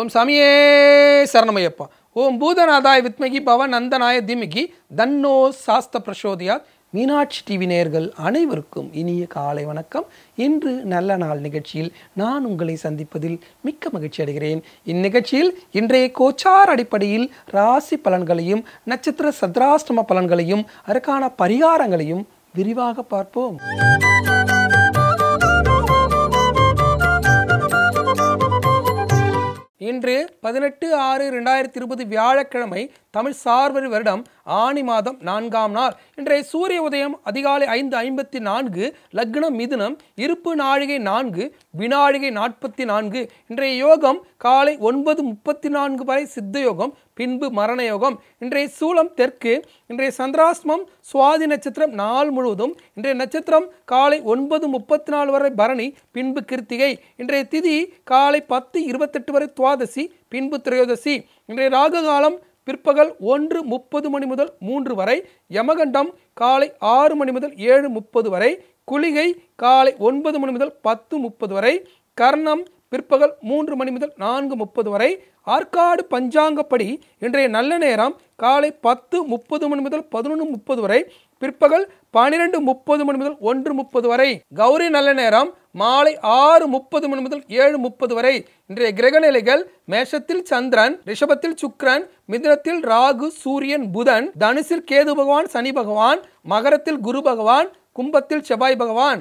ஓம் சாமியே சரணமையப்பா ஓம் பூதநாதாய் வித்மகி பவன் நந்தனாய திமிகி தன்னோ சாஸ்த பிரசோதியா மீனாட்சி டிவி நேர்கள் அனைவருக்கும் இனிய காலை வணக்கம் இன்று நல்ல நாள் நிகழ்ச்சியில் நான் உங்களை சந்திப்பதில் மிக்க மகிழ்ச்சி அடைகிறேன் இந்நிகழ்ச்சியில் இன்றைய கோச்சார் அடிப்படையில் ராசி பலன்களையும் நட்சத்திர சத்ராஷ்டம பலன்களையும் அதற்கான பரிகாரங்களையும் விரிவாக பார்ப்போம் இன்று பதினெட்டு ஆறு ரெண்டாயிரத்தி இருபது வியாழக்கிழமை தமிழ் சார்வரி வருடம் ஆணி மாதம் நான்காம் நாள் இன்றைய சூரிய உதயம் அதிகாலை ஐந்து ஐம்பத்தி நான்கு லக்னம் மிதுனம் இருப்பு நாழிகை நான்கு வினாழிகை நாற்பத்தி நான்கு இன்றைய யோகம் காலை ஒன்பது முப்பத்தி நான்கு வரை சித்த யோகம் பின்பு மரண யோகம் இன்றைய சூலம் தெற்கு இன்றைய சந்திராஸ்மம் சுவாதி நட்சத்திரம் நாள் முழுவதும் இன்றைய நட்சத்திரம் காலை ஒன்பது முப்பத்தி நாலு வரை பரணி பின்பு கிருத்திகை இன்றைய திதி காலை பத்து இருபத்தெட்டு வரை துவாதசி பின்பு திரையோதசி இன்றைய ராகு காலம் பிற்பகல் ஒன்று முப்பது மணி முதல் மூன்று வரை யமகண்டம் காலை ஆறு மணி முதல் ஏழு முப்பது வரை குளிகை காலை ஒன்பது மணி முதல் பத்து முப்பது வரை கர்ணம் பிற்பகல் மூன்று மணி முதல் நான்கு முப்பது வரை ஆற்காடு பஞ்சாங்கப்படி இன்றைய நல்ல நேரம் காலை பத்து முப்பது மணி முதல் பதினொன்று முப்பது வரை பிற்பகல் பனிரெண்டு முப்பது மணி முதல் ஒன்று முப்பது வரை கௌரி நல்ல நேரம் மாலை ஆறு முப்பது மணி முதல் ஏழு முப்பது வரை இன்றைய கிரகநிலைகள் மேஷத்தில் சந்திரன் ரிஷபத்தில் சுக்ரன் மிதனத்தில் ராகு சூரியன் புதன் தனுசில் கேது பகவான் சனி பகவான் மகரத்தில் குரு பகவான் கும்பத்தில் செவ்வாய் பகவான்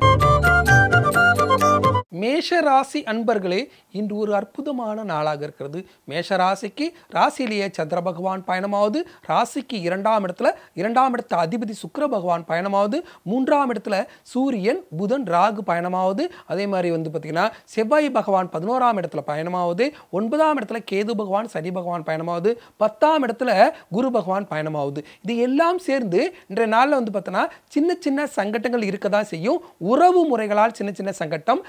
மேஷ ராசி அன்பர்களே இன்று ஒரு அற்புதமான நாளாக இருக்கிறது மேஷ ராசிக்கு ராசியிலேயே சந்திர பகவான் பயணமாவது ராசிக்கு இரண்டாம் இடத்துல இரண்டாம் இடத்த அதிபதி சுக்கர பகவான் பயணமாவது மூன்றாம் இடத்துல சூரியன் புதன் ராகு பயணமாவது அதே மாதிரி வந்து பார்த்திங்கன்னா செவ்வாய் பகவான் பதினோராம் இடத்துல பயணமாவது ஒன்பதாம் இடத்துல கேது பகவான் சனி பகவான் பயணமாவது பத்தாம் இடத்துல குரு பகவான் பயணமாவது இது எல்லாம் சேர்ந்து இன்றைய நாளில் வந்து பார்த்தோன்னா சின்ன சின்ன சங்கட்டங்கள் இருக்க தான் செய்யும் உறவு முறைகளால் சின்ன சின்ன சங்கட்டம்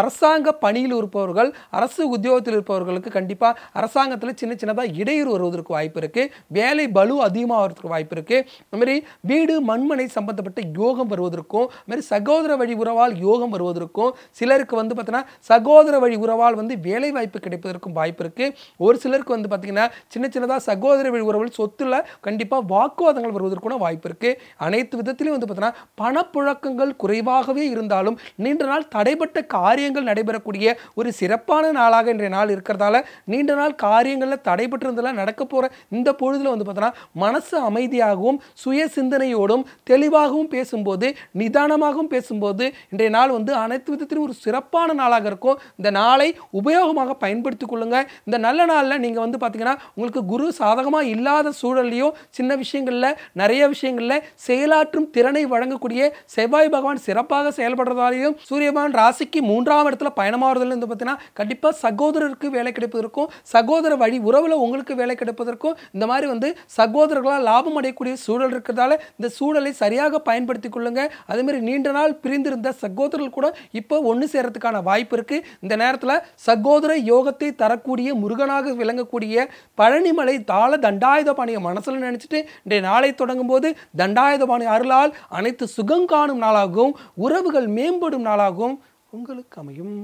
அரசாங்க பணியில் இருப்பவர்கள் அரசு உத்தியோகத்தில் இருப்பவர்களுக்கு கண்டிப்பாக அரசாங்கத்தில் சின்ன சின்னதாக இடையூறு வருவதற்கு வாய்ப்பு இருக்குது வேலை பலு அதிகமாகிறதுக்கு வாய்ப்பு இருக்குது அதுமாரி வீடு மண்மனை சம்பந்தப்பட்ட யோகம் வருவதற்கும் அதுமாரி சகோதர வழி உறவால் யோகம் வருவதற்கும் சிலருக்கு வந்து பார்த்தீங்கன்னா சகோதர வழி உறவால் வந்து வேலை வாய்ப்பு கிடைப்பதற்கும் வாய்ப்பு இருக்குது ஒரு சிலருக்கு வந்து பார்த்திங்கன்னா சின்ன சின்னதாக சகோதர வழி உறவுகள் சொத்தில் கண்டிப்பாக வாக்குவாதங்கள் வருவதற்கான வாய்ப்பு இருக்குது அனைத்து விதத்திலையும் வந்து பார்த்தீங்கன்னா பணப்புழக்கங்கள் குறைவாகவே இருந்தாலும் நீண்ட நாள் தடைப்பட்ட காரிய காரியங்கள் நடைபெறக்கூடிய ஒரு சிறப்பான நாளாக இன்றைய நாள் இருக்கிறதால நீண்ட நாள் காரியங்களில் தடைபட்டிருந்தெல்லாம் நடக்க போகிற இந்த பொழுதில் வந்து பார்த்தோன்னா மனசு அமைதியாகவும் சுய சிந்தனையோடும் தெளிவாகவும் பேசும்போது நிதானமாகவும் பேசும்போது இன்றைய நாள் வந்து அனைத்து விதத்திலும் ஒரு சிறப்பான நாளாக இருக்கும் இந்த நாளை உபயோகமாக பயன்படுத்தி கொள்ளுங்க இந்த நல்ல நாளில் நீங்கள் வந்து பார்த்தீங்கன்னா உங்களுக்கு குரு சாதகமாக இல்லாத சூழல்லையும் சின்ன விஷயங்களில் நிறைய விஷயங்களில் செயலாற்றும் திறனை வழங்கக்கூடிய செவ்வாய் பகவான் சிறப்பாக செயல்படுறதாலையும் சூரியபகவான் ராசிக்கு மூன்று மூன்றாம் இடத்துல பயணமாறுதல் இருந்து பார்த்தீங்கன்னா கண்டிப்பாக சகோதரருக்கு வேலை கிடைப்பதற்கும் சகோதர வழி உறவில் உங்களுக்கு வேலை கிடைப்பதற்கும் இந்த மாதிரி வந்து சகோதரர்களால் லாபம் அடையக்கூடிய சூழல் இருக்கிறதால இந்த சூழலை சரியாக பயன்படுத்தி கொள்ளுங்க அதேமாதிரி நீண்ட நாள் பிரிந்திருந்த சகோதரர்கள் கூட இப்போ ஒன்று சேரத்துக்கான வாய்ப்பு இருக்குது இந்த நேரத்தில் சகோதர யோகத்தை தரக்கூடிய முருகனாக விளங்கக்கூடிய பழனிமலை தாள தண்டாயுதபாணியை மனசில் நினச்சிட்டு இன்றைய நாளை தொடங்கும் போது தண்டாயுதபாணி அருளால் அனைத்து சுகம் காணும் நாளாகவும் உறவுகள் மேம்படும் நாளாகவும் உங்களுக்கு அமையும்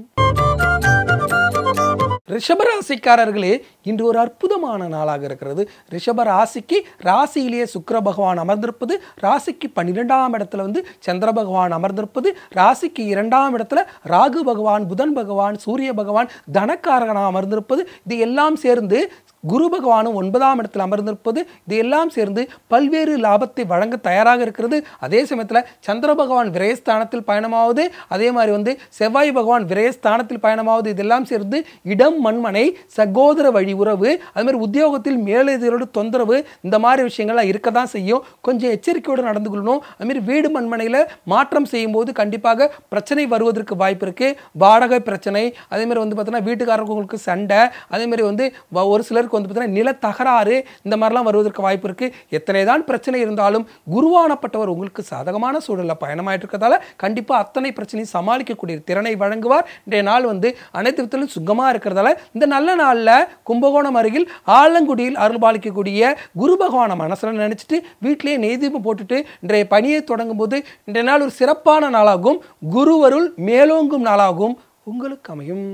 ரிஷபராசிக்காரர்களே இன்று ஒரு அற்புதமான நாளாக இருக்கிறது ரிஷப ராசிக்கு ராசியிலேயே சுக்கர பகவான் அமர்ந்திருப்பது ராசிக்கு பன்னிரெண்டாம் இடத்துல வந்து சந்திர பகவான் அமர்ந்திருப்பது ராசிக்கு இரண்டாம் இடத்துல ராகு பகவான் புதன் பகவான் சூரிய பகவான் தனக்காரகனாக அமர்ந்திருப்பது இது எல்லாம் சேர்ந்து குரு பகவானும் ஒன்பதாம் இடத்தில் அமர்ந்திருப்பது இது எல்லாம் சேர்ந்து பல்வேறு லாபத்தை வழங்க தயாராக இருக்கிறது அதே சமயத்தில் சந்திர பகவான் விரயஸ்தானத்தில் பயணமாவது அதே மாதிரி வந்து செவ்வாய் பகவான் விரயஸ்தானத்தில் பயணமாவது இதெல்லாம் சேர்ந்து இடம் இளம் மண்மனை சகோதர வழி உறவு அது மாதிரி உத்தியோகத்தில் மேலதிகளோடு தொந்தரவு இந்த மாதிரி விஷயங்கள்லாம் இருக்க தான் செய்யும் கொஞ்சம் எச்சரிக்கையோடு நடந்து கொள்ளணும் அதுமாரி வீடு மண்மனையில் மாற்றம் செய்யும்போது கண்டிப்பாக பிரச்சனை வருவதற்கு வாய்ப்பு இருக்குது வாடகை பிரச்சனை அதேமாதிரி வந்து பார்த்தீங்கன்னா வீட்டுக்காரர்களுக்கு சண்டை மாதிரி வந்து ஒரு சிலருக்கு வந்து பார்த்தீங்கன்னா நில தகராறு இந்த மாதிரிலாம் வருவதற்கு வாய்ப்பு இருக்குது எத்தனை தான் பிரச்சனை இருந்தாலும் குருவானப்பட்டவர் உங்களுக்கு சாதகமான சூழலில் பயணமாயிட்டு இருக்கிறதால கண்டிப்பாக அத்தனை பிரச்சனையும் சமாளிக்கக்கூடிய திறனை வழங்குவார் இன்றைய நாள் வந்து அனைத்து விதத்திலும் சுகமாக இருக்கிறதா அதனால் இந்த நல்ல நாளில் கும்பகோணம் அருகில் ஆலங்குடியில் அருள் பாலிக்கக்கூடிய குரு பகவான மனசில் நினச்சிட்டு வீட்டிலேயே நெய்தீபம் போட்டுட்டு இன்றைய பணியை தொடங்கும் போது இன்றைய நாள் ஒரு சிறப்பான நாளாகும் குருவருள் மேலோங்கும் நாளாகும் உங்களுக்கு அமையும்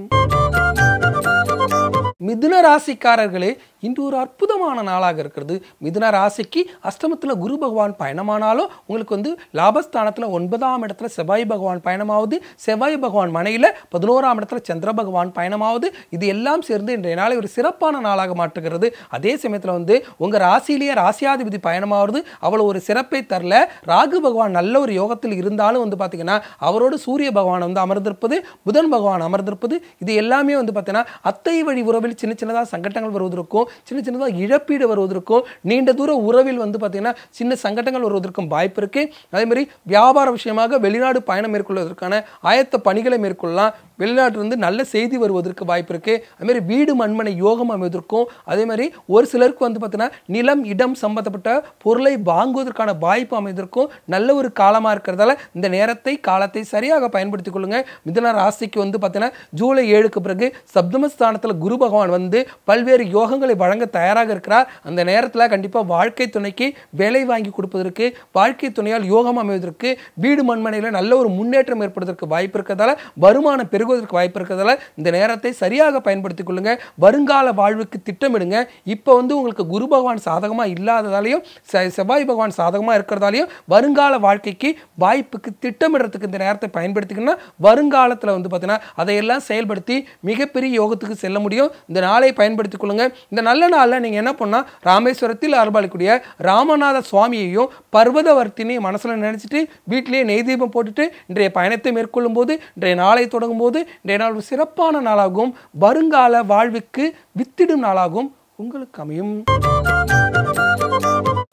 மிதுன ராசிக்காரர்களே இன்று ஒரு அற்புதமான நாளாக இருக்கிறது மிதுன ராசிக்கு அஷ்டமத்தில் குரு பகவான் பயணமானாலும் உங்களுக்கு வந்து லாபஸ்தானத்தில் ஒன்பதாம் இடத்துல செவ்வாய் பகவான் பயணமாவது செவ்வாய் பகவான் மனையில் பதினோராம் இடத்துல சந்திர பகவான் பயணமாவது இது எல்லாம் சேர்ந்து இன்றைய நாளை ஒரு சிறப்பான நாளாக மாற்றுகிறது அதே சமயத்தில் வந்து உங்கள் ராசியிலேயே ராசியாதிபதி பயணமாவது அவ்வளோ ஒரு சிறப்பை தரல ராகு பகவான் நல்ல ஒரு யோகத்தில் இருந்தாலும் வந்து பார்த்தீங்கன்னா அவரோடு சூரிய பகவான் வந்து அமர்ந்திருப்பது புதன் பகவான் அமர்ந்திருப்பது இது எல்லாமே வந்து பார்த்தீங்கன்னா அத்தை வழி உறவு உறவில் சின்ன சின்னதாக சங்கடங்கள் வருவதற்கும் சின்ன சின்னதாக இழப்பீடு வருவதற்கும் நீண்ட தூர உறவில் வந்து பார்த்திங்கன்னா சின்ன சங்கடங்கள் வருவதற்கும் வாய்ப்பு இருக்குது அதேமாதிரி வியாபார விஷயமாக வெளிநாடு பயணம் மேற்கொள்வதற்கான ஆயத்த பணிகளை மேற்கொள்ளலாம் வெளிநாட்டிலிருந்து நல்ல செய்தி வருவதற்கு வாய்ப்பு இருக்குது அதுமாதிரி வீடு மண்மனை யோகம் அமைவதற்கும் அதேமாதிரி ஒரு சிலருக்கு வந்து பார்த்திங்கன்னா நிலம் இடம் சம்பந்தப்பட்ட பொருளை வாங்குவதற்கான வாய்ப்பு அமைவதற்கும் நல்ல ஒரு காலமாக இருக்கிறதால இந்த நேரத்தை காலத்தை சரியாக பயன்படுத்திக் கொள்ளுங்கள் மிதன ராசிக்கு வந்து பார்த்திங்கன்னா ஜூலை ஏழுக்கு பிறகு சப்தமஸ்தானத்தில் குரு பகவான் பகவான் வந்து பல்வேறு யோகங்களை வழங்க தயாராக இருக்கிறார் அந்த நேரத்தில் கண்டிப்பாக வாழ்க்கை துணைக்கு வேலை வாங்கி கொடுப்பதற்கு வாழ்க்கை துணையால் யோகம் அமைவதற்கு வீடு மண்மனையில் நல்ல ஒரு முன்னேற்றம் ஏற்படுவதற்கு வாய்ப்பு இருக்கிறதால வருமானம் பெருகுவதற்கு வாய்ப்பு இருக்கிறதால இந்த நேரத்தை சரியாக பயன்படுத்திக் கொள்ளுங்க வருங்கால வாழ்வுக்கு திட்டமிடுங்க இப்போ வந்து உங்களுக்கு குரு பகவான் சாதகமாக இல்லாததாலையும் செவ்வாய் பகவான் சாதகமாக இருக்கிறதாலையும் வருங்கால வாழ்க்கைக்கு வாய்ப்புக்கு திட்டமிடுறதுக்கு இந்த நேரத்தை பயன்படுத்திக்கணும்னா வருங்காலத்தில் வந்து பார்த்தீங்கன்னா அதையெல்லாம் செயல்படுத்தி மிகப்பெரிய யோகத்துக்கு செல்ல முடியும் இந்த நாளை பயன்படுத்திக் கொள்ளுங்கள் இந்த நல்ல நாளில் நீங்கள் என்ன பண்ணால் ராமேஸ்வரத்தில் அருபாளிக்கூடிய ராமநாத சுவாமியையும் பர்வதவர்த்தினையும் மனசில் நினச்சிட்டு வீட்டிலேயே நெய் தீபம் போட்டுட்டு இன்றைய பயணத்தை மேற்கொள்ளும் போது இன்றைய நாளை தொடங்கும் போது இன்றைய நாள் ஒரு சிறப்பான நாளாகவும் வருங்கால வாழ்வுக்கு வித்திடும் நாளாகவும் உங்களுக்கு அமையும்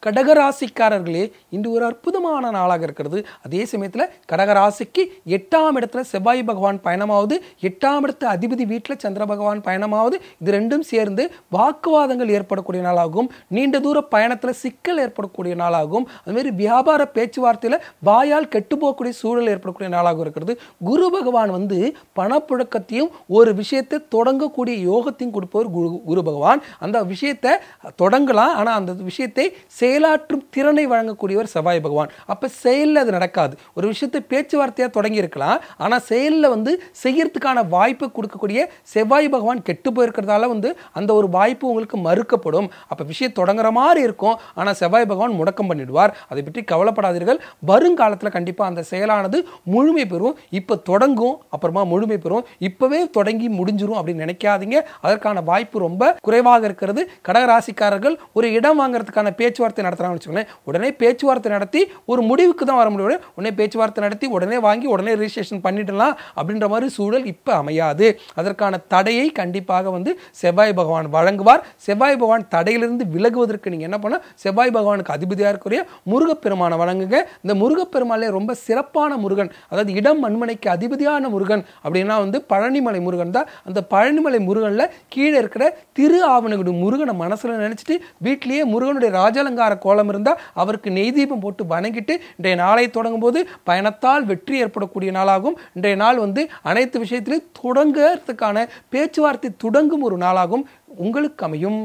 கடகராசிக்காரர்களே இன்று ஒரு அற்புதமான நாளாக இருக்கிறது அதே சமயத்தில் கடகராசிக்கு எட்டாம் இடத்துல செவ்வாய் பகவான் பயணமாவது எட்டாம் இடத்து அதிபதி வீட்டில் சந்திர பகவான் பயணமாவது இது ரெண்டும் சேர்ந்து வாக்குவாதங்கள் ஏற்படக்கூடிய நாளாகும் நீண்ட தூர பயணத்தில் சிக்கல் ஏற்படக்கூடிய நாளாகும் அதுமாரி வியாபார பேச்சுவார்த்தையில் வாயால் கெட்டுப்போகக்கூடிய சூழல் ஏற்படக்கூடிய நாளாகவும் இருக்கிறது குரு பகவான் வந்து பணப்புழக்கத்தையும் ஒரு விஷயத்தை தொடங்கக்கூடிய யோகத்தையும் கொடுப்பவர் குரு குரு பகவான் அந்த விஷயத்தை தொடங்கலாம் ஆனால் அந்த விஷயத்தை செய் செயலாற்றும் திறனை வழங்கக்கூடியவர் செவ்வாய் பகவான் அப்போ செயலில் அது நடக்காது ஒரு விஷயத்தை பேச்சுவார்த்தையாக தொடங்கி இருக்கலாம் ஆனால் செயலில் வந்து செய்யறதுக்கான வாய்ப்பை கொடுக்கக்கூடிய செவ்வாய் பகவான் கெட்டு போயிருக்கிறதால வந்து அந்த ஒரு வாய்ப்பு உங்களுக்கு மறுக்கப்படும் அப்போ விஷயம் தொடங்குற மாதிரி இருக்கும் ஆனால் செவ்வாய் பகவான் முடக்கம் பண்ணிடுவார் அதை பற்றி கவலைப்படாதீர்கள் வருங்காலத்தில் கண்டிப்பாக அந்த செயலானது முழுமை பெறும் இப்போ தொடங்கும் அப்புறமா முழுமை பெறும் இப்போவே தொடங்கி முடிஞ்சிரும் அப்படின்னு நினைக்காதீங்க அதற்கான வாய்ப்பு ரொம்ப குறைவாக இருக்கிறது கடகராசிக்காரர்கள் ஒரு இடம் வாங்குறதுக்கான பேச்சுவார்த்தை பேச்சுவார்த்தை நடத்துகிறாங்கன்னு உடனே பேச்சுவார்த்தை நடத்தி ஒரு முடிவுக்கு தான் வர முடியும் உடனே பேச்சுவார்த்தை நடத்தி உடனே வாங்கி உடனே ரிஜிஸ்ட்ரேஷன் பண்ணிடலாம் அப்படின்ற மாதிரி சூழல் இப்போ அமையாது அதற்கான தடையை கண்டிப்பாக வந்து செவ்வாய் பகவான் வழங்குவார் செவ்வாய் பகவான் தடையிலிருந்து விலகுவதற்கு நீங்கள் என்ன பண்ணால் செவ்வாய் பகவானுக்கு அதிபதியாக இருக்கக்கூடிய முருகப்பெருமானை வழங்குங்க இந்த முருகப்பெருமாளே ரொம்ப சிறப்பான முருகன் அதாவது இடம் மண்மனைக்கு அதிபதியான முருகன் அப்படின்னா வந்து பழனிமலை முருகன் தான் அந்த பழனிமலை முருகனில் கீழே இருக்கிற திரு ஆவணகுடி முருகனை மனசில் நினச்சிட்டு வீட்டிலேயே முருகனுடைய ராஜாலங்கார அலங்கார கோலம் இருந்தால் அவருக்கு நெய் தீபம் போட்டு வணங்கிட்டு இன்றைய நாளை தொடங்கும் போது பயணத்தால் வெற்றி ஏற்படக்கூடிய நாளாகும் இன்றைய நாள் வந்து அனைத்து விஷயத்திலும் தொடங்குறதுக்கான பேச்சுவார்த்தை தொடங்கும் ஒரு நாளாகும் உங்களுக்கு அமையும்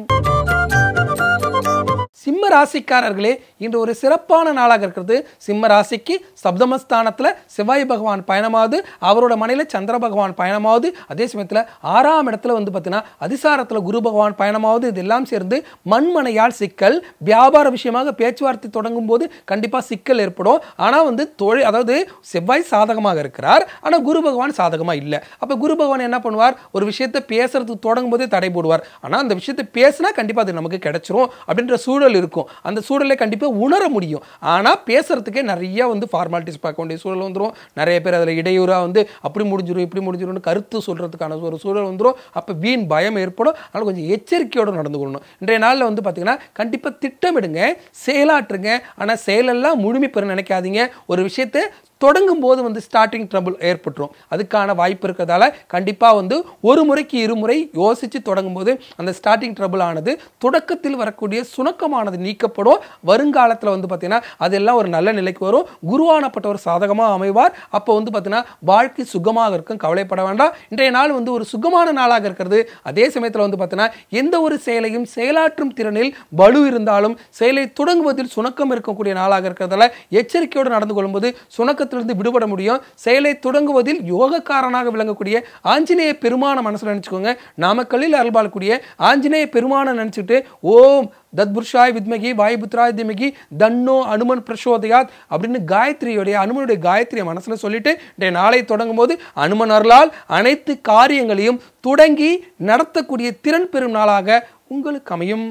சிம்ம ராசிக்காரர்களே இன்று ஒரு சிறப்பான நாளாக இருக்கிறது சிம்ம ராசிக்கு சப்தமஸ்தானத்தில் செவ்வாய் பகவான் பயணமாவது அவரோட மனையில் சந்திர பகவான் பயணமாவது அதே சமயத்தில் ஆறாம் இடத்துல வந்து பார்த்தீங்கன்னா அதிசாரத்தில் குரு பகவான் பயணமாவது இதெல்லாம் சேர்ந்து மண்மனையால் சிக்கல் வியாபார விஷயமாக பேச்சுவார்த்தை தொடங்கும் போது கண்டிப்பாக சிக்கல் ஏற்படும் ஆனால் வந்து தொழில் அதாவது செவ்வாய் சாதகமாக இருக்கிறார் ஆனால் குரு பகவான் சாதகமாக இல்லை அப்போ குரு பகவான் என்ன பண்ணுவார் ஒரு விஷயத்தை பேசுறதுக்கு தொடங்கும் போதே தடை போடுவார் ஆனால் அந்த விஷயத்தை பேசினா கண்டிப்பாக அது நமக்கு கிடைச்சிரும் அப்படின்ற சூழல் சூழல் இருக்கும் அந்த சூழலை கண்டிப்பாக உணர முடியும் ஆனால் பேசுகிறதுக்கே நிறையா வந்து ஃபார்மாலிட்டிஸ் பார்க்க வேண்டிய சூழல் வந்துடும் நிறைய பேர் அதில் இடையூறாக வந்து அப்படி முடிஞ்சிடும் இப்படி முடிஞ்சிடும்னு கருத்து சொல்கிறதுக்கான ஒரு சூழல் வந்துடும் அப்போ வீண் பயம் ஏற்படும் அதனால் கொஞ்சம் எச்சரிக்கையோடு நடந்து கொள்ளணும் இன்றைய நாளில் வந்து பார்த்திங்கன்னா கண்டிப்பாக திட்டமிடுங்க செயலாற்றுங்க ஆனால் செயலெல்லாம் முழுமை பெற நினைக்காதீங்க ஒரு விஷயத்தை தொடங்கும் போது வந்து ஸ்டார்டிங் ட்ரபிள் ஏற்பட்டுரும் அதுக்கான வாய்ப்பு இருக்கிறதால கண்டிப்பாக வந்து ஒரு முறைக்கு இருமுறை யோசித்து தொடங்கும் போது அந்த ஸ்டார்டிங் ட்ரபிள் ஆனது தொடக்கத்தில் வரக்கூடிய சுணக்கமானது நீக்கப்படும் வருங்காலத்தில் வந்து பார்த்திங்கன்னா அதெல்லாம் ஒரு நல்ல நிலைக்கு வரும் குருவானப்பட்ட ஒரு சாதகமாக அமைவார் அப்போ வந்து பார்த்திங்கன்னா வாழ்க்கை சுகமாக இருக்கும் கவலைப்பட வேண்டாம் இன்றைய நாள் வந்து ஒரு சுகமான நாளாக இருக்கிறது அதே சமயத்தில் வந்து பார்த்திங்கன்னா எந்த ஒரு செயலையும் செயலாற்றும் திறனில் வலு இருந்தாலும் செயலை தொடங்குவதில் சுணக்கம் இருக்கக்கூடிய நாளாக இருக்கிறதால எச்சரிக்கையோடு நடந்து கொள்ளும்போது சுணக்க பந்தத்திலிருந்து விடுபட முடியும் செயலை தொடங்குவதில் யோகக்காரனாக விளங்கக்கூடிய ஆஞ்சநேய பெருமான மனசில் நினச்சிக்கோங்க நாமக்கல்லில் அருள்பாலக்கூடிய ஆஞ்சநேய பெருமான நினச்சிட்டு ஓம் தத்புருஷாய் வித்மகி வாயுபுத்ராய் திமகி தன்னோ அனுமன் பிரசோதயாத் அப்படின்னு காயத்ரியுடைய அனுமனுடைய காயத்ரியை மனசில் சொல்லிட்டு நாளை தொடங்கும் போது அனுமன் அருளால் அனைத்து காரியங்களையும் தொடங்கி நடத்தக்கூடிய திறன் பெறும் நாளாக உங்களுக்கு அமையும்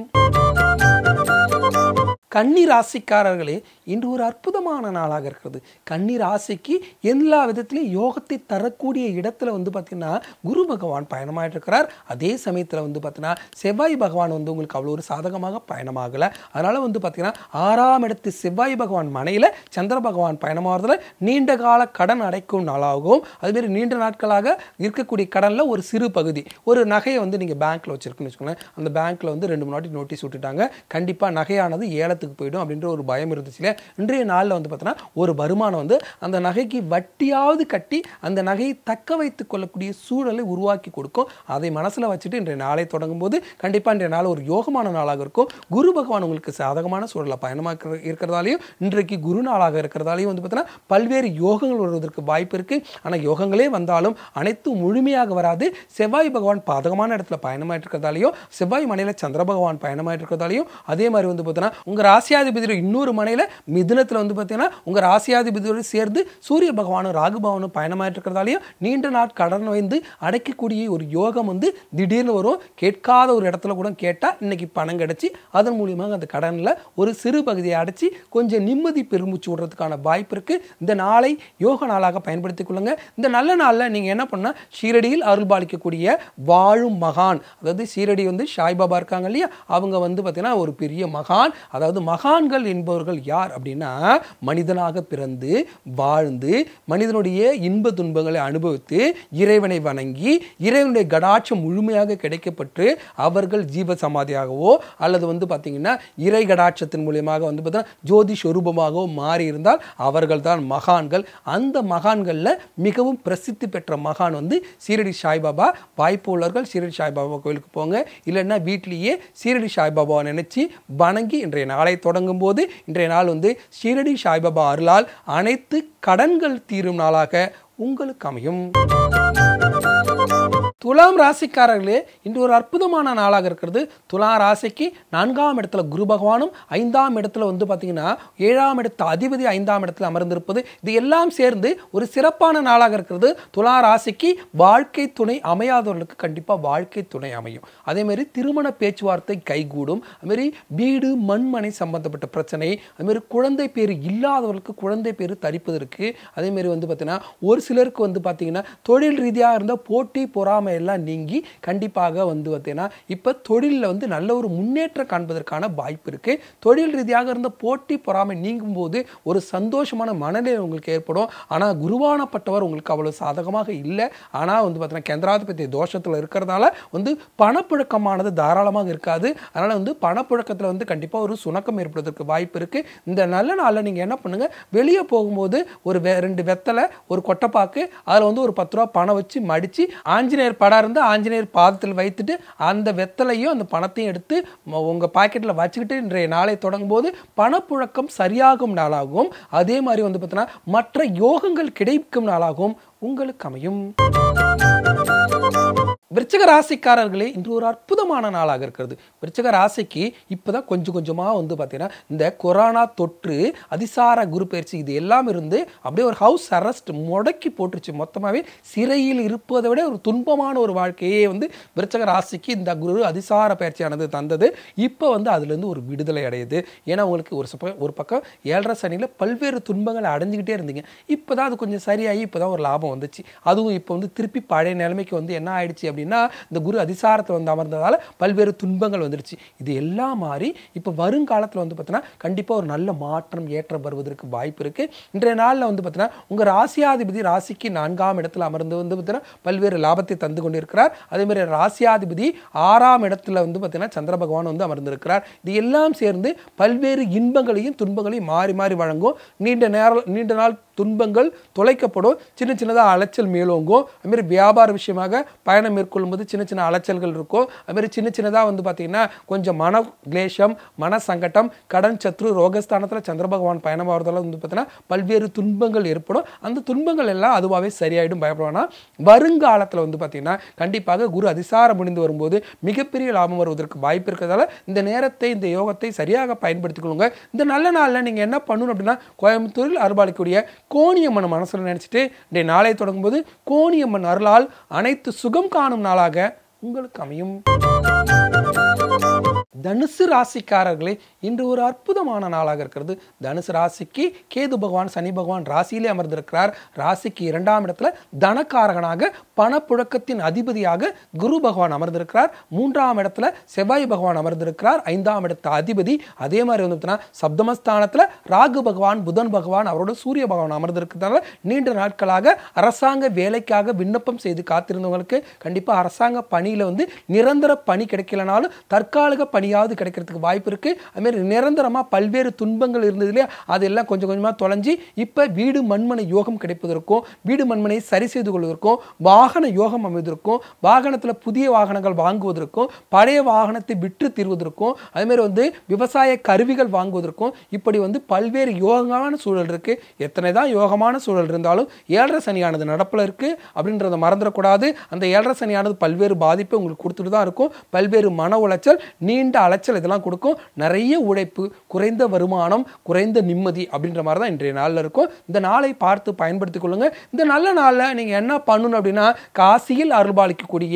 கன்னி ராசிக்காரர்களே இன்று ஒரு அற்புதமான நாளாக இருக்கிறது கன்னி ராசிக்கு எல்லா விதத்திலையும் யோகத்தை தரக்கூடிய இடத்துல வந்து பார்த்திங்கன்னா குரு பகவான் பயணமாயிட்டு இருக்கிறார் அதே சமயத்தில் வந்து பார்த்திங்கன்னா செவ்வாய் பகவான் வந்து உங்களுக்கு அவ்வளோ ஒரு சாதகமாக பயணமாகலை அதனால் வந்து பார்த்திங்கன்னா ஆறாம் இடத்து செவ்வாய் பகவான் மனையில் சந்திர பகவான் பயணமாகிறதுல நீண்ட கால கடன் அடைக்கும் நாளாகவும் அதுமாரி நீண்ட நாட்களாக இருக்கக்கூடிய கடனில் ஒரு சிறு பகுதி ஒரு நகையை வந்து நீங்கள் பேங்க்கில் வச்சுருக்குன்னு வச்சுக்கோங்களேன் அந்த பேங்க்கில் வந்து ரெண்டு மூணு நோட்டீஸ் விட்டுட்டாங்க கண்டிப்பாக நகையானது ஏலத்துக்கு நஷ்டத்துக்கு போயிடும் அப்படின்ற ஒரு பயம் இருந்துச்சு இல்லையா இன்றைய நாளில் வந்து பார்த்தோன்னா ஒரு வருமானம் வந்து அந்த நகைக்கு வட்டியாவது கட்டி அந்த நகையை தக்க வைத்து கொள்ளக்கூடிய சூழலை உருவாக்கி கொடுக்கும் அதை மனசில் வச்சுட்டு இன்றைய நாளை தொடங்கும் போது கண்டிப்பாக இன்றைய நாள் ஒரு யோகமான நாளாக இருக்கும் குரு பகவான் உங்களுக்கு சாதகமான சூழலை பயணமாக இருக்கிறதாலையும் இன்றைக்கு குரு நாளாக இருக்கிறதாலையும் வந்து பார்த்தோன்னா பல்வேறு யோகங்கள் வருவதற்கு வாய்ப்பு இருக்குது ஆனால் யோகங்களே வந்தாலும் அனைத்தும் முழுமையாக வராது செவ்வாய் பகவான் பாதகமான இடத்துல பயணமாயிட்டு இருக்கிறதாலையும் செவ்வாய் மனையில் சந்திர பகவான் பயணமாயிட்டு இருக்கிறதாலையும் அதே மாதிரி வந்து பார்த்தோன்னா உங்கள் ராசியாதிபதியோட இன்னொரு மனையில் மிதுனத்தில் வந்து பார்த்தீங்கன்னா உங்கள் ராசியாதிபதியோடு சேர்ந்து சூரிய பகவானும் ராகு பகவானும் பயணமாயிட்டு நீண்ட நாள் கடன் வைந்து அடைக்கக்கூடிய ஒரு யோகம் வந்து திடீர்னு வரும் கேட்காத ஒரு இடத்துல கூட கேட்டால் இன்றைக்கி பணம் கிடச்சி அதன் மூலியமாக அந்த கடனில் ஒரு சிறு பகுதியை அடைச்சி கொஞ்சம் நிம்மதி பெருமிச்சு விடுறதுக்கான வாய்ப்பு இருக்குது இந்த நாளை யோக நாளாக பயன்படுத்திக் கொள்ளுங்க இந்த நல்ல நாளில் நீங்கள் என்ன பண்ணால் ஷீரடியில் அருள் பாலிக்கக்கூடிய வாழும் மகான் அதாவது ஷீரடி வந்து சாய்பாபா இருக்காங்க இல்லையா அவங்க வந்து பார்த்திங்கன்னா ஒரு பெரிய மகான் அதாவது அதாவது மகான்கள் என்பவர்கள் யார் அப்படின்னா மனிதனாக பிறந்து வாழ்ந்து மனிதனுடைய இன்ப துன்பங்களை அனுபவித்து இறைவனை வணங்கி இறைவனுடைய கடாட்சம் முழுமையாக கிடைக்கப்பட்டு அவர்கள் ஜீவ சமாதியாகவோ அல்லது வந்து பார்த்தீங்கன்னா இறை கடாட்சத்தின் மூலியமாக வந்து பார்த்தீங்கன்னா ஜோதி ஸ்வரூபமாகவோ மாறியிருந்தால் அவர்கள் தான் மகான்கள் அந்த மகான்களில் மிகவும் பிரசித்தி பெற்ற மகான் வந்து சீரடி சாய்பாபா வாய்ப்பு உள்ளவர்கள் சீரடி சாய்பாபா கோயிலுக்கு போங்க இல்லைன்னா வீட்டிலேயே சீரடி சாய்பாபாவை நினச்சி வணங்கி இன்றைய நாளை நாளை தொடங்கும் போது இன்றைய நாள் வந்து ஷீரடி சாய்பாபா அருளால் அனைத்து கடன்கள் தீரும் நாளாக உங்களுக்கு அமையும் துலாம் ராசிக்காரர்களே இன்று ஒரு அற்புதமான நாளாக இருக்கிறது துலா ராசிக்கு நான்காம் இடத்துல குரு பகவானும் ஐந்தாம் இடத்துல வந்து பார்த்தீங்கன்னா ஏழாம் இடத்து அதிபதி ஐந்தாம் இடத்துல அமர்ந்திருப்பது இது எல்லாம் சேர்ந்து ஒரு சிறப்பான நாளாக இருக்கிறது துலா ராசிக்கு வாழ்க்கை துணை அமையாதவர்களுக்கு கண்டிப்பாக வாழ்க்கை துணை அமையும் அதேமாரி திருமண பேச்சுவார்த்தை கைகூடும் அதுமாரி வீடு மண்மனை சம்பந்தப்பட்ட பிரச்சனை அதுமாரி குழந்தை பேர் இல்லாதவர்களுக்கு குழந்தை பேர் தரிப்பதற்கு அதேமாரி வந்து பார்த்தீங்கன்னா ஒரு சிலருக்கு வந்து பார்த்தீங்கன்னா தொழில் ரீதியாக இருந்தால் போட்டி பொறாமை அறியாமை எல்லாம் நீங்கி கண்டிப்பாக வந்து பார்த்தீங்கன்னா இப்போ தொழிலில் வந்து நல்ல ஒரு முன்னேற்றம் காண்பதற்கான வாய்ப்பு இருக்குது தொழில் ரீதியாக இருந்த போட்டி பொறாமை நீங்கும் போது ஒரு சந்தோஷமான மனநிலை உங்களுக்கு ஏற்படும் ஆனால் குருவானப்பட்டவர் உங்களுக்கு அவ்வளோ சாதகமாக இல்லை ஆனால் வந்து பார்த்தீங்கன்னா கேந்திராதிபத்திய தோஷத்தில் இருக்கிறதால வந்து பணப்புழக்கமானது தாராளமாக இருக்காது அதனால் வந்து பணப்புழக்கத்தில் வந்து கண்டிப்பாக ஒரு சுணக்கம் ஏற்படுவதற்கு வாய்ப்பு இருக்குது இந்த நல்ல நாளில் நீங்கள் என்ன பண்ணுங்கள் வெளியே போகும்போது ஒரு ரெண்டு வெத்தலை ஒரு கொட்டைப்பாக்கு அதில் வந்து ஒரு பத்து ரூபா பணம் வச்சு மடித்து ஆஞ்சநேயர் படம் இருந்தால் ஆஞ்சநேயர் பாதத்தில் வைத்துட்டு அந்த வெத்தலையும் அந்த பணத்தையும் எடுத்து உங்கள் பாக்கெட்டில் வச்சுக்கிட்டு இன்றைய நாளை தொடங்கும் போது பணப்புழக்கம் சரியாகும் நாளாகவும் அதே மாதிரி வந்து பார்த்தீங்கன்னா மற்ற யோகங்கள் கிடைக்கும் நாளாகவும் உங்களுக்கு அமையும் விருச்சக ராசிக்காரர்களே இன்று ஒரு அற்புதமான நாளாக இருக்கிறது விருச்சக ராசிக்கு இப்போ தான் கொஞ்சம் கொஞ்சமாக வந்து பார்த்தீங்கன்னா இந்த கொரோனா தொற்று அதிசார குரு பயிற்சி இது எல்லாம் இருந்து அப்படியே ஒரு ஹவுஸ் அரெஸ்ட் முடக்கி போட்டுருச்சு மொத்தமாகவே சிறையில் இருப்பதை விட ஒரு துன்பமான ஒரு வாழ்க்கையே வந்து விருச்சக ராசிக்கு இந்த குரு அதிசார பயிற்சியானது தந்தது இப்போ வந்து அதுலேருந்து ஒரு விடுதலை அடையுது ஏன்னா உங்களுக்கு ஒரு பக்கம் ஒரு பக்கம் ஏழரை சனியில் பல்வேறு துன்பங்களை அடைஞ்சிக்கிட்டே இருந்தீங்க இப்போ தான் அது கொஞ்சம் சரியாகி இப்போ தான் ஒரு லாபம் வந்துச்சு அதுவும் இப்போ வந்து திருப்பி பழைய நிலைமைக்கு வந்து என்ன ஆயிடுச்சு அப்படின்னா இந்த குரு அதிசாரத்தில் வந்து அமர்ந்ததால் பல்வேறு துன்பங்கள் வந்துடுச்சு இது எல்லாம் மாறி இப்போ வருங்காலத்தில் வந்து பார்த்தீங்கன்னா கண்டிப்பாக ஒரு நல்ல மாற்றம் ஏற்றம் வருவதற்கு வாய்ப்பு இருக்குது இன்றைய நாளில் வந்து பார்த்தீங்கன்னா உங்கள் ராசியாதிபதி ராசிக்கு நான்காம் இடத்துல அமர்ந்து வந்து பார்த்தீங்கன்னா பல்வேறு லாபத்தை தந்து கொண்டிருக்கிறார் அதேமாதிரி ராசியாதிபதி ஆறாம் இடத்துல வந்து பார்த்தீங்கன்னா சந்திர பகவான் வந்து அமர்ந்திருக்கிறார் இது எல்லாம் சேர்ந்து பல்வேறு இன்பங்களையும் துன்பங்களையும் மாறி மாறி வழங்கும் நீண்ட நேரம் நீண்ட நாள் துன்பங்கள் தொலைக்கப்படும் சின்ன சின்னதாக அலைச்சல் மேலோங்கும் அதுமாரி வியாபார விஷயமாக பயணம் மேற்கொள்ளும்போது சின்ன சின்ன அலைச்சல்கள் இருக்கும் அதுமாரி சின்ன சின்னதாக வந்து பார்த்திங்கன்னா கொஞ்சம் மன கிளேஷம் மன சங்கடம் கடன் சத்ரு ரோகஸ்தானத்தில் சந்திர பகவான் பயணமாகிறதால வந்து பார்த்தீங்கன்னா பல்வேறு துன்பங்கள் ஏற்படும் அந்த துன்பங்கள் எல்லாம் அதுவாகவே சரியாயிடும் பயப்படுவானா வருங்காலத்தில் வந்து பார்த்திங்கன்னா கண்டிப்பாக குரு அதிசாரம் முடிந்து வரும்போது மிகப்பெரிய லாபம் வருவதற்கு வாய்ப்பு இருக்கிறதால இந்த நேரத்தை இந்த யோகத்தை சரியாக பயன்படுத்திக்கொள்ளுங்க இந்த நல்ல நாளில் நீங்கள் என்ன பண்ணணும் அப்படின்னா கோயம்புத்தூரில் அருபாலிக்கூடிய கோணியம்மன் மனசில் நினச்சிட்டு டே நாளை தொடங்கும்போது கோணியம்மன் அருளால் அனைத்து சுகம் காணும் நாளாக உங்களுக்கு அமையும் தனுசு ராசிக்காரர்களே இன்று ஒரு அற்புதமான நாளாக இருக்கிறது தனுசு ராசிக்கு கேது பகவான் சனி பகவான் ராசியிலே அமர்ந்திருக்கிறார் ராசிக்கு இரண்டாம் இடத்துல தனக்காரகனாக பணப்புழக்கத்தின் அதிபதியாக குரு பகவான் அமர்ந்திருக்கிறார் மூன்றாம் இடத்துல செவ்வாய் பகவான் அமர்ந்திருக்கிறார் ஐந்தாம் இடத்த அதிபதி அதே மாதிரி வந்துட்டுனா சப்தமஸ்தானத்தில் ராகு பகவான் புதன் பகவான் அவரோட சூரிய பகவான் அமர்ந்திருக்கிறதால நீண்ட நாட்களாக அரசாங்க வேலைக்காக விண்ணப்பம் செய்து காத்திருந்தவங்களுக்கு கண்டிப்பாக அரசாங்க பணியில் வந்து நிரந்தர பணி கிடைக்கலனாலும் தற்காலிக பணி பணியாவது கிடைக்கிறதுக்கு வாய்ப்பு இருக்குது அதுமாரி நிரந்தரமாக பல்வேறு துன்பங்கள் இருந்தது இல்லையா அதெல்லாம் கொஞ்சம் கொஞ்சமாக தொலைஞ்சி இப்போ வீடு மண்மனை யோகம் கிடைப்பதற்கும் வீடு மண்மனை சரி செய்து கொள்வதற்கும் வாகன யோகம் அமைவதற்கும் வாகனத்தில் புதிய வாகனங்கள் வாங்குவதற்கும் பழைய வாகனத்தை விற்று தீர்வதற்கும் அதுமாரி வந்து விவசாய கருவிகள் வாங்குவதற்கும் இப்படி வந்து பல்வேறு யோகமான சூழல் இருக்குது எத்தனை தான் யோகமான சூழல் இருந்தாலும் ஏழரை சனியானது நடப்பில் இருக்குது அப்படின்றத மறந்துடக்கூடாது அந்த ஏழரை சனியானது பல்வேறு பாதிப்பை உங்களுக்கு கொடுத்துட்டு தான் இருக்கும் பல்வேறு மன உளைச்சல் நீண்ட அலைச்சல் இதெல்லாம் கொடுக்கும் நிறைய உழைப்பு குறைந்த வருமானம் குறைந்த நிம்மதி அப்படின்ற மாதிரி தான் இன்றைய நாளில் இருக்கும் இந்த நாளை பார்த்து பயன்படுத்திக் கொள்ளுங்கள் இந்த நல்ல நாளில் நீங்கள் என்ன பண்ணணும் அப்படின்னா காசியில் அருள்பாலிக்கக்கூடிய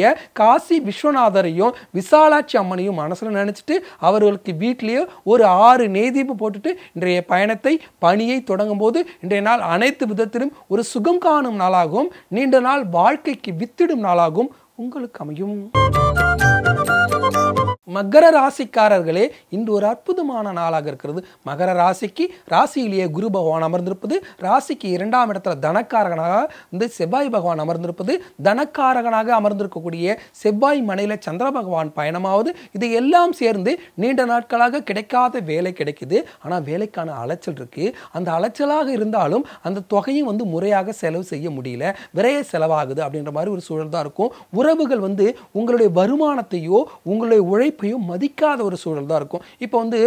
காசி விஸ்வநாதரையும் விசாலாட்சி அம்மனையும் மனசில் நினச்சிட்டு அவர்களுக்கு வீட்லேயே ஒரு ஆறு நேதிப்பு போட்டுட்டு இன்றைய பயணத்தை பணியை தொடங்கும் போது இன்றைய நாள் அனைத்து விதத்திலும் ஒரு சுகம் காணும் நாளாகவும் நீண்ட நாள் வாழ்க்கைக்கு வித்திடும் நாளாகவும் உங்களுக்கு அமையும் மகர ராசிக்காரர்களே இன்று ஒரு அற்புதமான நாளாக இருக்கிறது மகர ராசிக்கு ராசியிலேயே குரு பகவான் அமர்ந்திருப்பது ராசிக்கு இரண்டாம் இடத்துல தனக்காரகனாக வந்து செவ்வாய் பகவான் அமர்ந்திருப்பது தனக்காரகனாக அமர்ந்திருக்கக்கூடிய செவ்வாய் மனையில் சந்திர பகவான் பயணமாவது இது எல்லாம் சேர்ந்து நீண்ட நாட்களாக கிடைக்காத வேலை கிடைக்குது ஆனால் வேலைக்கான அலைச்சல் இருக்குது அந்த அலைச்சலாக இருந்தாலும் அந்த தொகையும் வந்து முறையாக செலவு செய்ய முடியல விரைய செலவாகுது அப்படின்ற மாதிரி ஒரு சூழல் தான் இருக்கும் உறவுகள் வந்து உங்களுடைய வருமானத்தையோ உங்களுடைய உழை உழைப்பையும் மதிக்காத ஒரு சூழல் தான் இருக்கும் இப்போ வந்து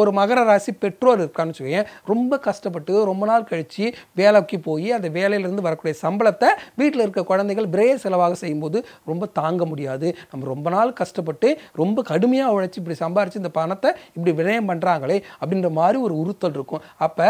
ஒரு மகர ராசி பெற்றோர் இருக்கான்னு வச்சுக்கோங்க ரொம்ப கஷ்டப்பட்டு ரொம்ப நாள் கழித்து வேலைக்கு போய் அந்த வேலையிலேருந்து வரக்கூடிய சம்பளத்தை வீட்டில் இருக்க குழந்தைகள் பிரே செலவாக செய்யும்போது ரொம்ப தாங்க முடியாது நம்ம ரொம்ப நாள் கஷ்டப்பட்டு ரொம்ப கடுமையாக உழைச்சி இப்படி சம்பாரித்து இந்த பணத்தை இப்படி விரயம் பண்ணுறாங்களே அப்படின்ற மாதிரி ஒரு உறுத்தல் இருக்கும் அப்போ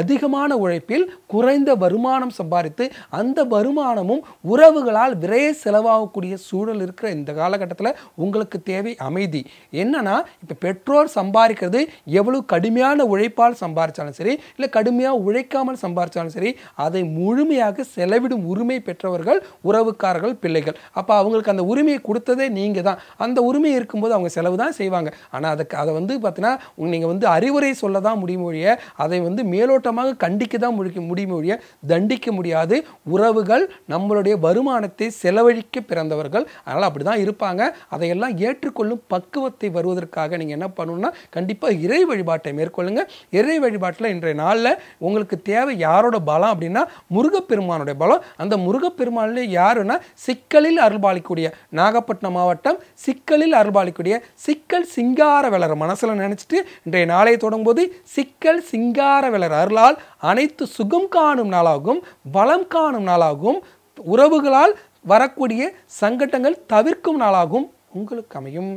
அதிகமான உழைப்பில் குறைந்த வருமானம் சம்பாதித்து அந்த வருமானமும் உறவுகளால் விரைய செலவாகக்கூடிய சூழல் இருக்கிற இந்த காலகட்டத்தில் உங்களுக்கு தேவை அமை அமைதி என்னன்னா இப்போ பெற்றோர் சம்பாதிக்கிறது எவ்வளோ கடுமையான உழைப்பால் சம்பாதிச்சாலும் சரி இல்லை கடுமையாக உழைக்காமல் சம்பாதிச்சாலும் சரி அதை முழுமையாக செலவிடும் உரிமை பெற்றவர்கள் உறவுக்காரர்கள் பிள்ளைகள் அப்போ அவங்களுக்கு அந்த உரிமையை கொடுத்ததே நீங்கள் தான் அந்த உரிமை இருக்கும்போது அவங்க செலவு தான் செய்வாங்க ஆனால் அதுக்கு அதை வந்து பார்த்தீங்கன்னா நீங்கள் வந்து அறிவுரை சொல்ல தான் ஒழிய அதை வந்து மேலோட்டமாக கண்டிக்க தான் முடிக்க ஒழிய தண்டிக்க முடியாது உறவுகள் நம்மளுடைய வருமானத்தை செலவழிக்க பிறந்தவர்கள் அதனால் அப்படி தான் இருப்பாங்க அதையெல்லாம் ஏற்றுக்கொள்ளும் பக்குவத்தை வருவதற்காக நீங்கள் என்ன பண்ணணும்னா கண்டிப்பாக இறை வழிபாட்டை மேற்கொள்ளுங்கள் இறை வழிபாட்டில் இன்றைய நாளில் உங்களுக்கு தேவை யாரோட பலம் அப்படின்னா முருகப்பெருமானுடைய பலம் அந்த முருகப்பெருமானிலே யாருன்னா சிக்கலில் அருள்பாலிக்கூடிய நாகப்பட்டினம் மாவட்டம் சிக்கலில் அருள்பாலிக்கூடிய சிக்கல் சிங்கார விளர் மனசில் நினச்சிட்டு இன்றைய நாளை தொடங்கும்போது சிக்கல் சிங்கார விளர் அருளால் அனைத்து சுகம் காணும் நாளாகும் பலம் காணும் நாளாகும் உறவுகளால் வரக்கூடிய சங்கடங்கள் தவிர்க்கும் நாளாகும் உங்களுக்கு அமையும்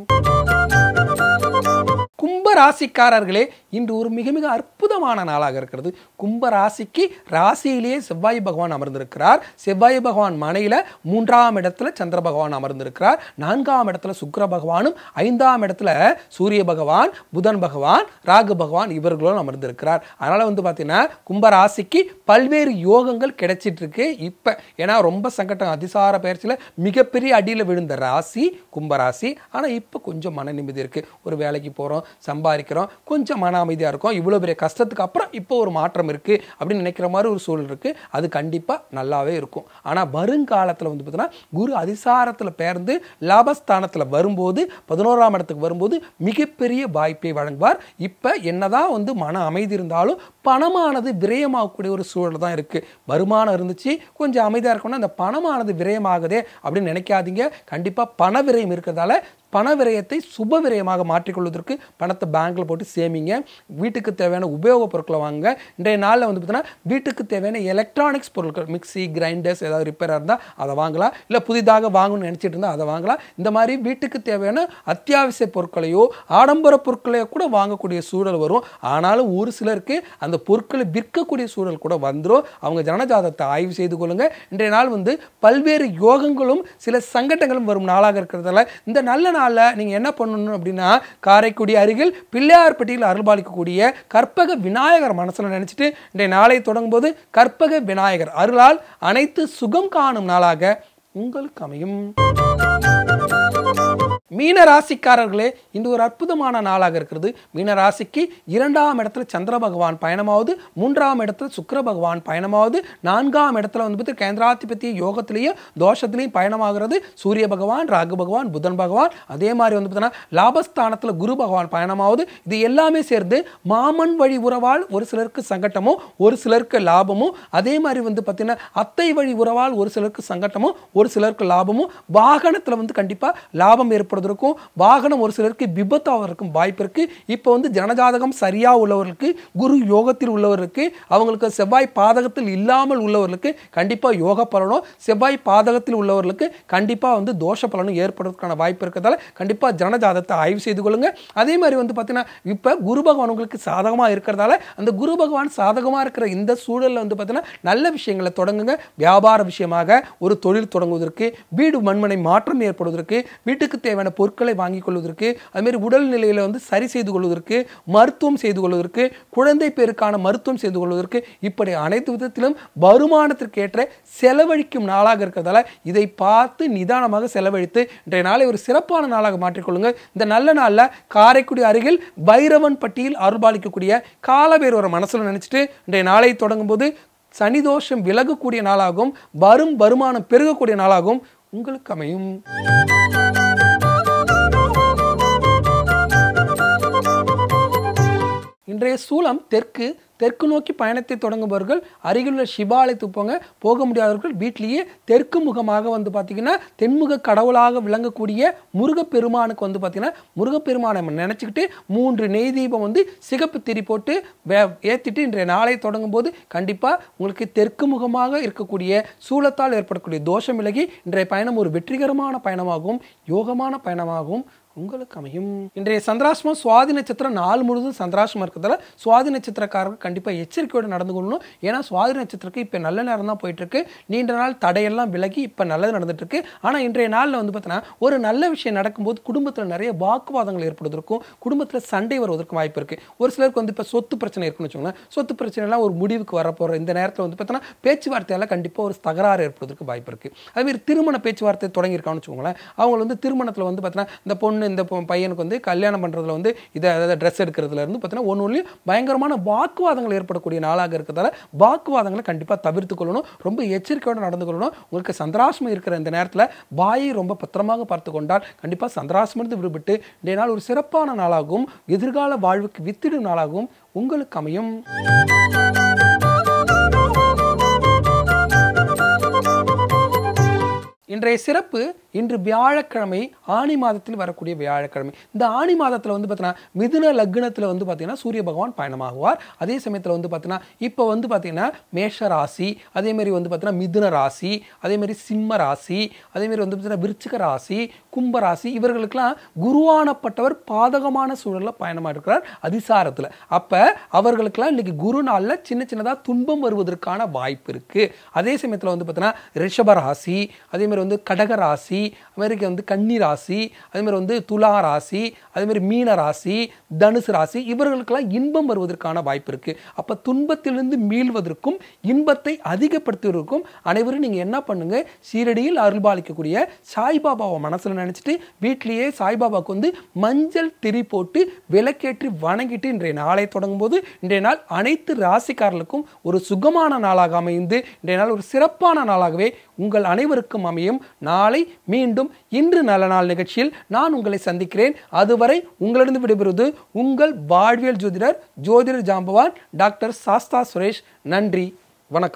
கும்ப ராசிக்காரர்களே இன்று ஒரு மிக மிக அற்புதமான நாளாக இருக்கிறது கும்ப ராசிக்கு ராசியிலேயே செவ்வாய் பகவான் அமர்ந்திருக்கிறார் செவ்வாய் பகவான் மனையில் மூன்றாம் இடத்துல சந்திர பகவான் அமர்ந்திருக்கிறார் நான்காம் இடத்துல சுக்கர பகவானும் ஐந்தாம் இடத்துல சூரிய பகவான் புதன் பகவான் ராகு பகவான் இவர்களும் அமர்ந்திருக்கிறார் அதனால் வந்து பார்த்தீங்கன்னா கும்ப ராசிக்கு பல்வேறு யோகங்கள் கிடைச்சிட்ருக்கு இப்போ ஏன்னா ரொம்ப சங்கடம் அதிசார பயிற்சியில் மிகப்பெரிய அடியில் விழுந்த ராசி கும்பராசி ஆனால் இப்போ கொஞ்சம் மன நிம்மதி இருக்குது ஒரு வேலைக்கு போகிறோம் சம்பாதிக்கிறோம் கொஞ்சம் மன அமைதியாக இருக்கும் இவ்வளோ பெரிய கஷ்டத்துக்கு அப்புறம் இப்போ ஒரு மாற்றம் இருக்குது அப்படின்னு நினைக்கிற மாதிரி ஒரு சூழல் இருக்குது அது கண்டிப்பாக நல்லாவே இருக்கும் ஆனால் வருங்காலத்தில் வந்து பார்த்தீங்கன்னா குரு அதிசாரத்தில் பேர்ந்து லாபஸ்தானத்தில் வரும்போது பதினோராம் இடத்துக்கு வரும்போது மிகப்பெரிய வாய்ப்பை வழங்குவார் இப்போ என்னதான் வந்து மன அமைதி இருந்தாலும் பணமானது விரயமாகக்கூடிய ஒரு சூழல் தான் இருக்குது வருமானம் இருந்துச்சு கொஞ்சம் அமைதியாக இருக்கணும்னா அந்த பணமானது விரயமாகுதே அப்படின்னு நினைக்காதீங்க கண்டிப்பாக பண விரயம் இருக்கிறதால பண விரயத்தை சுப விரயமாக மாற்றிக்கொள்வதற்கு பணத்தை பேங்க்கில் போட்டு சேமிங்க வீட்டுக்கு தேவையான உபயோகப் பொருட்களை வாங்க இன்றைய நாளில் வந்து பார்த்தீங்கன்னா வீட்டுக்கு தேவையான எலக்ட்ரானிக்ஸ் பொருட்கள் மிக்சி கிரைண்டர்ஸ் ஏதாவது ரிப்பேராக இருந்தால் அதை வாங்கலாம் இல்லை புதிதாக வாங்கணும்னு நினச்சிட்டு இருந்தால் அதை வாங்கலாம் இந்த மாதிரி வீட்டுக்கு தேவையான அத்தியாவசிய பொருட்களையோ ஆடம்பர பொருட்களையோ கூட வாங்கக்கூடிய சூழல் வரும் ஆனாலும் ஒரு சிலருக்கு அந்த பொருட்களை விற்கக்கூடிய சூழல் கூட வந்துடும் அவங்க ஜனஜாதத்தை ஆய்வு செய்து கொள்ளுங்கள் இன்றைய நாள் வந்து பல்வேறு யோகங்களும் சில சங்கடங்களும் வரும் நாளாக இருக்கிறதால இந்த நல்ல நாள் நாளில் நீங்கள் என்ன பண்ணணும் அப்படின்னா காரைக்குடி அருகில் பிள்ளையார்பட்டியில் அருள்பாலிக்கக்கூடிய கற்பக விநாயகர் மனசில் நினச்சிட்டு இன்றைய நாளை தொடங்கும் போது கற்பக விநாயகர் அருளால் அனைத்து சுகம் காணும் நாளாக உங்களுக்கு அமையும் மீன ராசிக்காரர்களே இந்த ஒரு அற்புதமான நாளாக இருக்கிறது மீன ராசிக்கு இரண்டாம் இடத்துல சந்திர பகவான் பயணமாவது மூன்றாம் இடத்துல சுக்கர பகவான் பயணமாவது நான்காம் இடத்துல வந்து கேந்திராதிபத்திய யோகத்திலையும் தோஷத்திலையும் பயணமாகிறது சூரிய பகவான் ராகு பகவான் புதன் பகவான் அதே மாதிரி வந்து பார்த்தீங்கன்னா லாபஸ்தானத்தில் குரு பகவான் பயணமாவது இது எல்லாமே சேர்ந்து மாமன் வழி உறவால் ஒரு சிலருக்கு சங்கட்டமும் ஒரு சிலருக்கு லாபமும் அதே மாதிரி வந்து பார்த்தீங்கன்னா அத்தை வழி உறவால் ஒரு சிலருக்கு சங்கட்டமும் ஒரு சிலருக்கு லாபமும் வாகனத்தில் வந்து கண்டிப்பாக லாபம் ஏற்படுது வந்திருக்கும் வாகனம் ஒரு சிலருக்கு இருக்கும் வாய்ப்பு இருக்குது இப்போ வந்து ஜனஜாதகம் சரியாக உள்ளவர்களுக்கு குரு யோகத்தில் உள்ளவர்களுக்கு அவங்களுக்கு செவ்வாய் பாதகத்தில் இல்லாமல் உள்ளவர்களுக்கு கண்டிப்பாக யோக பலனும் செவ்வாய் பாதகத்தில் உள்ளவர்களுக்கு கண்டிப்பாக வந்து தோஷ பலனும் ஏற்படுறதுக்கான வாய்ப்பு இருக்கிறதால கண்டிப்பாக ஜனஜாதத்தை ஆய்வு செய்து கொள்ளுங்கள் அதே மாதிரி வந்து பார்த்தீங்கன்னா இப்போ குரு பகவான் உங்களுக்கு சாதகமாக இருக்கிறதால அந்த குரு பகவான் சாதகமாக இருக்கிற இந்த சூழலில் வந்து பார்த்தீங்கன்னா நல்ல விஷயங்களை தொடங்குங்க வியாபார விஷயமாக ஒரு தொழில் தொடங்குவதற்கு வீடு மண்மனை மாற்றம் ஏற்படுவதற்கு வீட்டுக்கு தேவையான தேவையான பொருட்களை வாங்கிக் கொள்வதற்கு அதுமாரி உடல் நிலையில் வந்து சரி செய்து கொள்வதற்கு மருத்துவம் செய்து கொள்வதற்கு குழந்தை பேருக்கான மருத்துவம் செய்து கொள்வதற்கு இப்படி அனைத்து விதத்திலும் வருமானத்திற்கு ஏற்ற செலவழிக்கும் நாளாக இருக்கிறதால இதை பார்த்து நிதானமாக செலவழித்து இன்றைய நாளை ஒரு சிறப்பான நாளாக மாற்றிக்கொள்ளுங்கள் இந்த நல்ல நாளில் காரைக்குடி அருகில் பைரவன் பட்டியில் அருள்பாலிக்கக்கூடிய காலபேரோரை மனசில் நினச்சிட்டு இன்றைய நாளை தொடங்கும் போது சனிதோஷம் விலகக்கூடிய நாளாகவும் வரும் வருமானம் பெருகக்கூடிய நாளாகவும் உங்களுக்கு அமையும் இன்றைய சூளம் தெற்கு தெற்கு நோக்கி பயணத்தை தொடங்குபவர்கள் அருகிலுள்ள சிபாலயத்துக்கு போங்க போக முடியாதவர்கள் வீட்டிலேயே தெற்கு முகமாக வந்து பார்த்திங்கன்னா தென்முக கடவுளாக விளங்கக்கூடிய முருகப்பெருமானுக்கு வந்து பார்த்திங்கன்னா முருகப்பெருமானை நினச்சிக்கிட்டு மூன்று நெய் தீபம் வந்து சிகப்பு திரி போட்டு ஏற்றிட்டு இன்றைய நாளை தொடங்கும் போது கண்டிப்பாக உங்களுக்கு தெற்கு முகமாக இருக்கக்கூடிய சூளத்தால் ஏற்படக்கூடிய தோஷம் விலகி இன்றைய பயணம் ஒரு வெற்றிகரமான பயணமாகவும் யோகமான பயணமாகவும் உங்களுக்கு அமையும் இன்றைய சந்திராசிரமம் சுவாதி நட்சத்திரம் நாள் முழுவதும் சந்திராசிரமம் இருக்கிறதால சுவாதி நட்சத்திரக்காரர்கள் கண்டிப்பாக எச்சரிக்கையோடு நடந்து கொள்ளணும் ஏன்னா சுவாதி நட்சத்திரக்கு இப்போ நல்ல நேரம் தான் போயிட்டுருக்கு நீண்ட நாள் தடையெல்லாம் விலகி இப்போ நல்லது நடந்துட்டுருக்கு ஆனால் இன்றைய நாளில் வந்து பார்த்தீங்கன்னா ஒரு நல்ல விஷயம் நடக்கும்போது குடும்பத்தில் நிறைய வாக்குவாதங்கள் ஏற்படுவதற்கும் குடும்பத்தில் சண்டை வருவதற்கும் வாய்ப்பு இருக்குது ஒரு சிலருக்கு வந்து இப்போ சொத்து பிரச்சனை இருக்குன்னு வச்சுக்கோங்களேன் சொத்து பிரச்சனைலாம் ஒரு முடிவுக்கு வரப்போகிற இந்த நேரத்தில் வந்து பார்த்தீங்கன்னா பேச்சுவார்த்தையால் கண்டிப்பாக ஒரு தகராறு ஏற்படுவதற்கு வாய்ப்பு இருக்குது அதேமாதிரி திருமண பேச்சுவார்த்தை தொடங்கியிருக்கான்னு வச்சுக்கோங்களேன் அவங்க வந்து திருமணத்தில் வந்து பார்த்தீங்கன்னா இந்த பொண்ணு பொண்ணு இந்த பையனுக்கு வந்து கல்யாணம் பண்ணுறதுல வந்து இதை அதாவது ட்ரெஸ் எடுக்கிறதுல இருந்து பார்த்தீங்கன்னா ஒன்று ஒன்றுலையும் பயங்கரமான வாக்குவாதங்கள் ஏற்படக்கூடிய நாளாக இருக்கிறதால வாக்குவாதங்களை கண்டிப்பாக தவிர்த்து கொள்ளணும் ரொம்ப எச்சரிக்கையோடு நடந்து கொள்ளணும் உங்களுக்கு சந்திராசமம் இருக்கிற இந்த நேரத்தில் பாயை ரொம்ப பத்திரமாக பார்த்து கொண்டால் கண்டிப்பாக சந்திராசமிருந்து விடுபட்டு இன்றைய நாள் ஒரு சிறப்பான நாளாகவும் எதிர்கால வாழ்வுக்கு வித்திடும் நாளாகவும் உங்களுக்கு அமையும் இன்றைய சிறப்பு இன்று வியாழக்கிழமை ஆணி மாதத்தில் வரக்கூடிய வியாழக்கிழமை இந்த ஆணி மாதத்தில் வந்து பார்த்தீங்கன்னா மிதுன லக்னத்தில் வந்து பார்த்தீங்கன்னா சூரிய பகவான் பயணமாகுவார் அதே சமயத்தில் வந்து பார்த்தீங்கன்னா இப்போ வந்து பார்த்தீங்கன்னா மேஷ ராசி அதேமாரி வந்து பார்த்தீங்கன்னா மிதுன ராசி அதேமாரி சிம்ம ராசி அதேமாரி வந்து பார்த்தீங்கன்னா விருச்சிக ராசி கும்ப ராசி இவர்களுக்கெல்லாம் குருவானப்பட்டவர் பாதகமான சூழலில் பயணமாக இருக்கிறார் அதிசாரத்தில் அப்போ அவர்களுக்கெல்லாம் இன்னைக்கு குரு நாளில் சின்ன சின்னதாக துன்பம் வருவதற்கான வாய்ப்பு இருக்குது அதே சமயத்தில் வந்து பார்த்தீங்கன்னா ரிஷப ராசி அதேமாதிரி வந்து கடக ராசி அமெரிக்கா வந்து கன்னி ராசி அதேமாதிரி வந்து துலா ராசி மாதிரி மீன ராசி தனுசு ராசி இவர்களுக்கெல்லாம் இன்பம் வருவதற்கான வாய்ப்பு இருக்குது அப்போ துன்பத்திலிருந்து மீள்வதற்கும் இன்பத்தை அதிகப்படுத்துவதற்கும் அனைவரும் நீங்கள் என்ன பண்ணுங்கள் சீரடியில் அருள்பாலிக்கக்கூடிய சாய்பாபாவை மனசில் நினச்சிட்டு வீட்டிலேயே சாய்பாபாவுக்கு வந்து மஞ்சள் திரி போட்டு விளக்கேற்றி வணங்கிட்டு இன்றைய நாளை தொடங்கும் போது இன்றைய நாள் அனைத்து ராசிக்காரர்களுக்கும் ஒரு சுகமான நாளாக அமைந்து இன்றைய நாள் ஒரு சிறப்பான நாளாகவே உங்கள் அனைவருக்கும் அமையும் நாளை மீண்டும் இன்று நல்ல நாள் நிகழ்ச்சியில் நான் உங்களை சந்திக்கிறேன் அதுவரை உங்களிடம் விடைபெறுவது உங்கள் வாழ்வியல் ஜோதிடர் ஜோதிடர் ஜாம்பவான் டாக்டர் சாஸ்தா சுரேஷ் நன்றி வணக்கம்